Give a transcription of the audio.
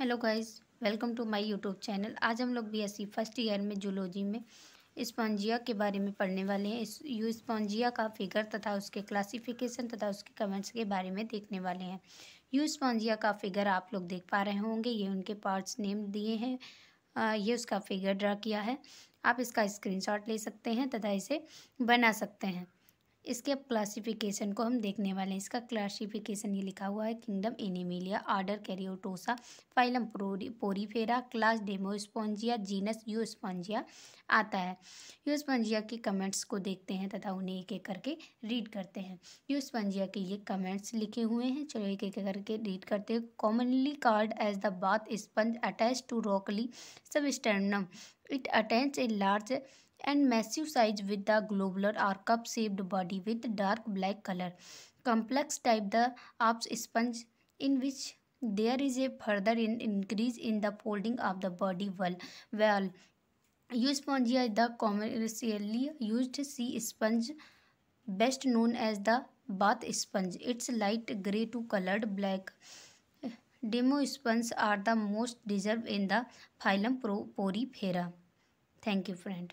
Hello guys welcome to my YouTube channel आज हम लोग बीएससी फर्स्ट ईयर में जूलॉजी में स्पॉन्जिया के बारे में पढ़ने वाले हैं इस यू स्पॉन्जिया का फिगर तथा उसके क्लासिफिकेशन तथा उसके कमेंट्स के बारे में देखने वाले हैं यू स्पॉन्जिया का फिगर आप लोग देख पा रहे होंगे ये उनके पार्ट्स नेम दिए हैं ये उसका फिगर ड्रा किया है आप इसका स्क्रीन ले सकते हैं तथा इसे बना सकते हैं इसके क्लासिफिकेशन को हम देखने वाले हैं इसका क्लासिफिकेशन ये लिखा हुआ है kingdom Animalia order Keratosa phylum Porifera class Demospongiae genus Euspongia आता है यूस्पॉन्जिया के कमेंट्स को देखते हैं तथा उन्हें एक एक करके रीड करते हैं यूस्पॉन्जिया के ये कमेंट्स लिखे हुए हैं चलो एक एक करके रीड करते हैं commonly called as the bath sponge attached to rocky सब it attach a large and massive size with the globular or cup-shaped body with dark black color. Complex type the ups sponge in which there is a further in increase in the folding of the body wall. Well, Euspongia is the commercially used sea sponge best known as the bath sponge. It's light grey to colored black. Demo sponges are the most deserved in the phylum Porifera. Thank you friend.